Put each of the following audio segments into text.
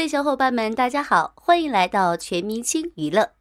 各位小伙伴们，大家好，欢迎来到全明星娱乐。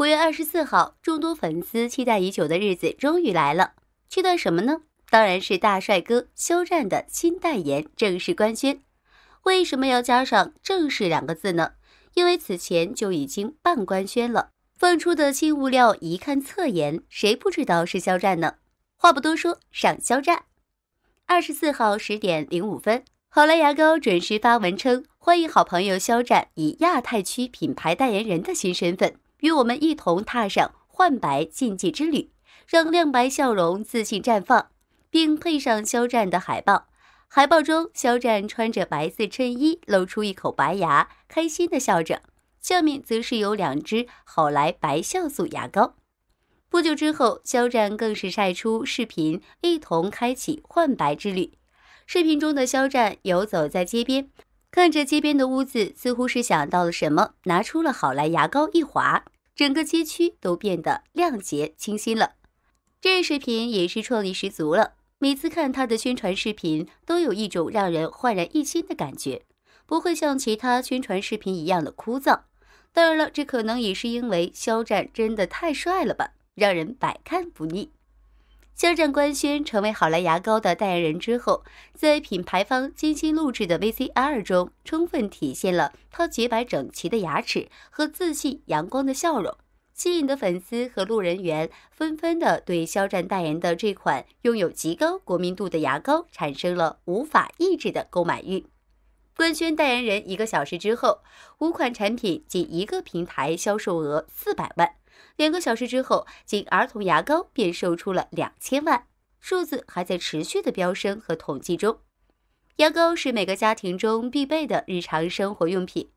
五月二十四号，众多粉丝期待已久的日子终于来了，期待什么呢？当然是大帅哥肖战的新代言正式官宣。为什么要加上“正式”两个字呢？因为此前就已经半官宣了，放出的新物料一看侧颜，谁不知道是肖战呢？话不多说，上肖战。二十四号十点零五分。好来牙膏准时发文称，欢迎好朋友肖战以亚太区品牌代言人的新身份，与我们一同踏上焕白禁忌之旅，让亮白笑容自信绽放，并配上肖战的海报。海报中，肖战穿着白色衬衣，露出一口白牙，开心的笑着。下面则是有两支好来白酵素牙膏。不久之后，肖战更是晒出视频，一同开启焕白之旅。视频中的肖战游走在街边，看着街边的屋子，似乎是想到了什么，拿出了好莱牙膏一划，整个街区都变得亮洁清新了。这视频也是创意十足了。每次看他的宣传视频，都有一种让人焕然一新的感觉，不会像其他宣传视频一样的枯燥。当然了，这可能也是因为肖战真的太帅了吧，让人百看不腻。肖战官宣成为好莱牙膏的代言人之后，在品牌方精心录制的 VCR 中，充分体现了他洁白整齐的牙齿和自信阳光的笑容，吸引的粉丝和路人缘纷纷的对肖战代言的这款拥有极高国民度的牙膏产生了无法抑制的购买欲。官宣代言人一个小时之后，五款产品仅一个平台销售额四百万。两个小时之后，仅儿童牙膏便售出了两千万，数字还在持续的飙升和统计中。牙膏是每个家庭中必备的日常生活用品。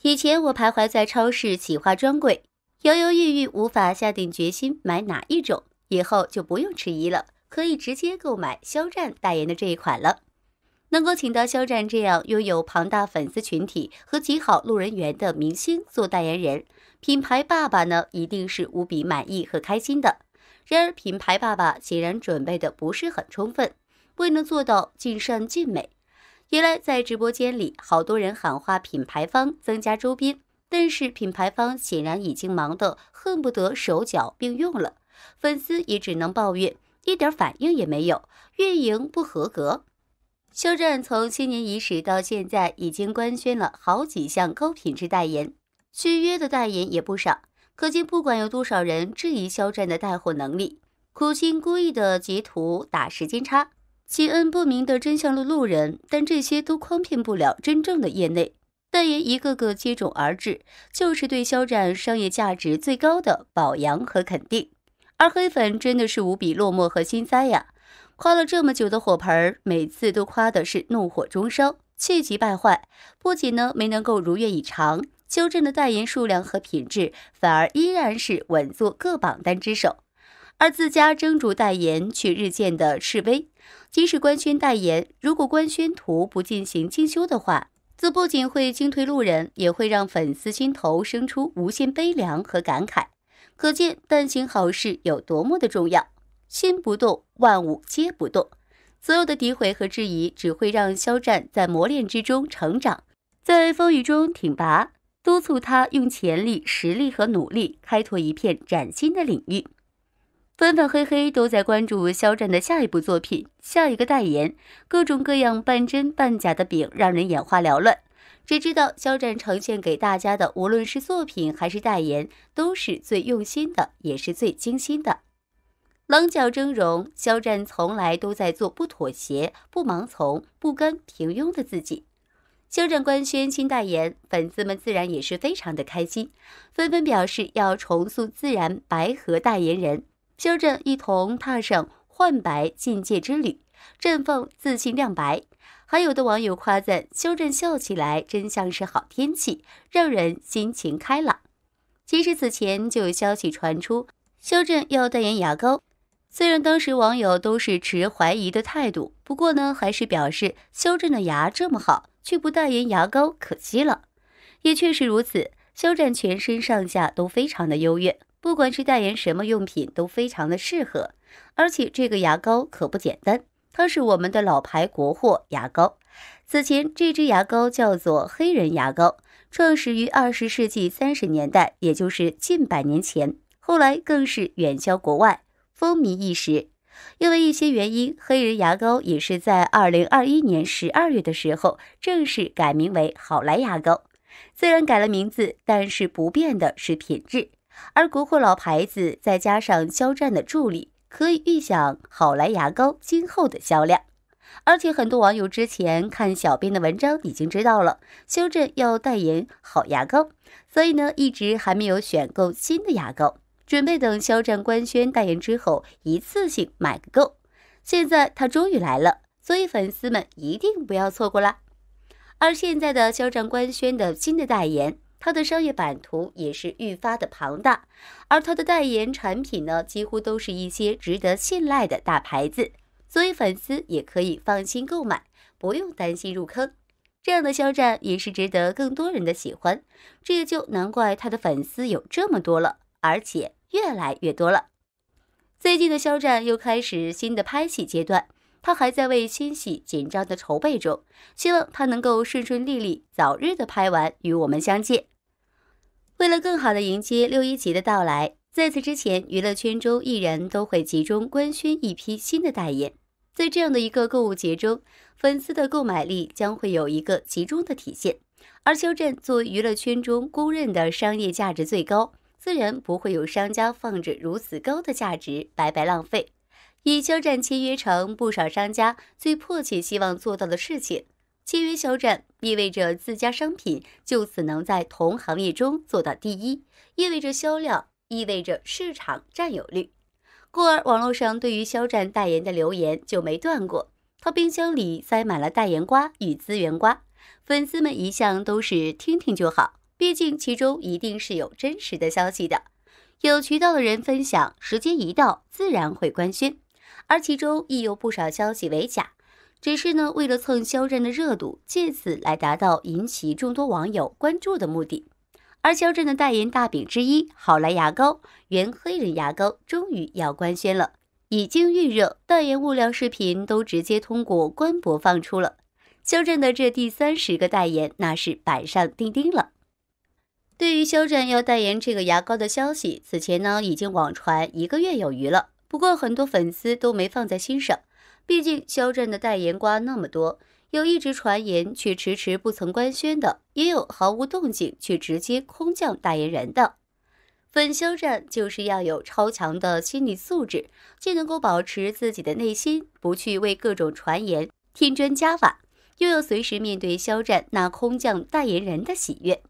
以前我徘徊在超市企划专柜，犹犹豫豫，无法下定决心买哪一种。以后就不用迟疑了，可以直接购买肖战代言的这一款了。能够请到肖战这样拥有庞大粉丝群体和极好路人缘的明星做代言人。品牌爸爸呢，一定是无比满意和开心的。然而，品牌爸爸显然准备的不是很充分，未能做到尽善尽美。原来在直播间里，好多人喊话品牌方增加周边，但是品牌方显然已经忙得恨不得手脚并用了，粉丝也只能抱怨一点反应也没有，运营不合格。肖战从新年伊始到现在，已经官宣了好几项高品质代言。续约的代言也不少，可见不管有多少人质疑肖战的带货能力，苦心孤诣的截图打时间差，其恩不明的真相路路人，但这些都诓骗不了真正的业内代言，一个个接踵而至，就是对肖战商业价值最高的褒扬和肯定。而黑粉真的是无比落寞和心塞呀！夸了这么久的火盆，每次都夸的是怒火中烧、气急败坏，不仅呢没能够如愿以偿。肖战的代言数量和品质反而依然是稳坐各榜单之首，而自家争煮代言却日渐的示威。即使官宣代言，如果官宣图不进行精修的话，这不仅会惊退路人，也会让粉丝心头生出无限悲凉和感慨。可见，但行好事有多么的重要。心不动，万物皆不动。所有的诋毁和质疑，只会让肖战在磨练之中成长，在风雨中挺拔。督促他用潜力、实力和努力开拓一片崭新的领域。粉粉黑黑都在关注肖战的下一部作品、下一个代言，各种各样半真半假的饼让人眼花缭乱。只知道肖战呈现给大家的，无论是作品还是代言，都是最用心的，也是最精心的。棱角峥嵘，肖战从来都在做不妥协、不盲从、不甘平庸的自己。修正官宣新代言，粉丝们自然也是非常的开心，纷纷表示要重塑自然白和代言人修正一同踏上焕白境界之旅，绽放自信亮白。还有的网友夸赞修正笑起来真像是好天气，让人心情开朗。其实此前就有消息传出修正要代言牙膏，虽然当时网友都是持怀疑的态度，不过呢，还是表示修正的牙这么好。却不代言牙膏，可惜了。也确实如此，肖战全身上下都非常的优越，不管是代言什么用品都非常的适合。而且这个牙膏可不简单，它是我们的老牌国货牙膏。此前这支牙膏叫做黑人牙膏，创始于二十世纪三十年代，也就是近百年前。后来更是远销国外，风靡一时。因为一些原因，黑人牙膏也是在二零二一年十二月的时候正式改名为好莱牙膏。虽然改了名字，但是不变的是品质。而国货老牌子再加上肖战的助力，可以预想好莱牙膏今后的销量。而且很多网友之前看小编的文章已经知道了，肖战要代言好牙膏，所以呢一直还没有选购新的牙膏。准备等肖战官宣代言之后，一次性买个够。现在他终于来了，所以粉丝们一定不要错过啦。而现在的肖战官宣的新的代言，他的商业版图也是愈发的庞大。而他的代言产品呢，几乎都是一些值得信赖的大牌子，所以粉丝也可以放心购买，不用担心入坑。这样的肖战也是值得更多人的喜欢，这也就难怪他的粉丝有这么多了。而且越来越多了。最近的肖战又开始新的拍戏阶段，他还在为新戏紧张的筹备中，希望他能够顺顺利利，早日的拍完与我们相见。为了更好的迎接六一节的到来，在此之前，娱乐圈中艺人都会集中官宣一批新的代言。在这样的一个购物节中，粉丝的购买力将会有一个集中的体现，而肖战作为娱乐圈中公认的商业价值最高。自然不会有商家放着如此高的价值白白浪费。以肖战签约成不少商家最迫切希望做到的事情。签约肖战意味着自家商品就此能在同行业中做到第一，意味着销量，意味着市场占有率。故而网络上对于肖战代言的留言就没断过。他冰箱里塞满了代言瓜与资源瓜，粉丝们一向都是听听就好。毕竟其中一定是有真实的消息的，有渠道的人分享，时间一到自然会官宣。而其中亦有不少消息为假，只是呢为了蹭肖战的热度，借此来达到引起众多网友关注的目的。而肖战的代言大饼之一，好来牙膏，原黑人牙膏终于要官宣了，已经预热，代言物料视频都直接通过官博放出了。肖战的这第三十个代言，那是板上钉钉了。对于肖战要代言这个牙膏的消息，此前呢已经网传一个月有余了。不过很多粉丝都没放在心上，毕竟肖战的代言瓜那么多，有一直传言却迟迟不曾官宣的，也有毫无动静却直接空降代言人的。粉肖战就是要有超强的心理素质，既能够保持自己的内心不去为各种传言添砖加瓦，又要随时面对肖战那空降代言人的喜悦。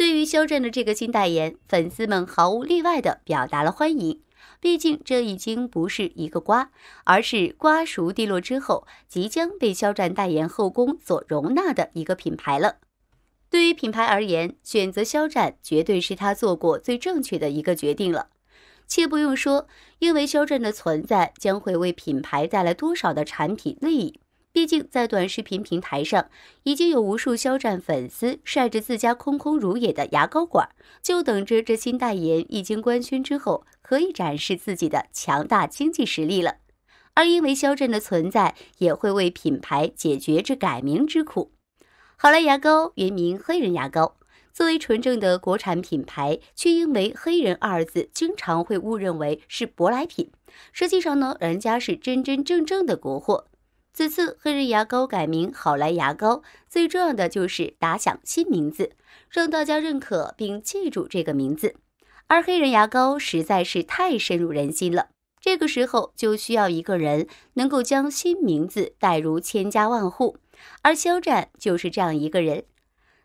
对于肖战的这个新代言，粉丝们毫无例外地表达了欢迎。毕竟，这已经不是一个瓜，而是瓜熟蒂落之后即将被肖战代言后宫所容纳的一个品牌了。对于品牌而言，选择肖战绝对是他做过最正确的一个决定了，且不用说，因为肖战的存在将会为品牌带来多少的产品利益。毕竟，在短视频平台上，已经有无数肖战粉丝晒着自家空空如也的牙膏管，就等着这新代言一经官宣之后，可以展示自己的强大经济实力了。而因为肖战的存在，也会为品牌解决这改名之苦。好来牙膏原名黑人牙膏，作为纯正的国产品牌，却因为“黑人”二字，经常会误认为是舶来品。实际上呢，人家是真真正正的国货。此次黑人牙膏改名好莱牙膏，最重要的就是打响新名字，让大家认可并记住这个名字。而黑人牙膏实在是太深入人心了，这个时候就需要一个人能够将新名字带入千家万户，而肖战就是这样一个人。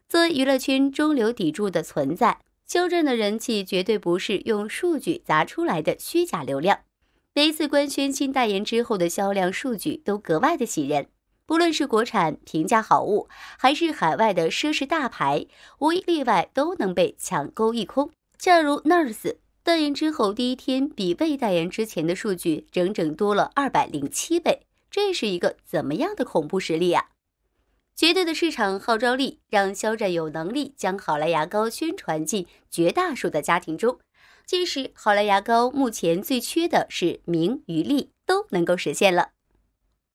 作为娱乐圈中流砥柱的存在，肖战的人气绝对不是用数据砸出来的虚假流量。每一次官宣新代言之后的销量数据都格外的喜人，不论是国产平价好物，还是海外的奢侈大牌，无一例外都能被抢购一空。恰如 NARS 代言之后第一天，比未代言之前的数据整整多了二百零七倍，这是一个怎么样的恐怖实力呀？绝对的市场号召力让肖战有能力将好莱牙膏宣传进绝大数的家庭中。届时，好来牙膏目前最缺的是名与利，都能够实现了。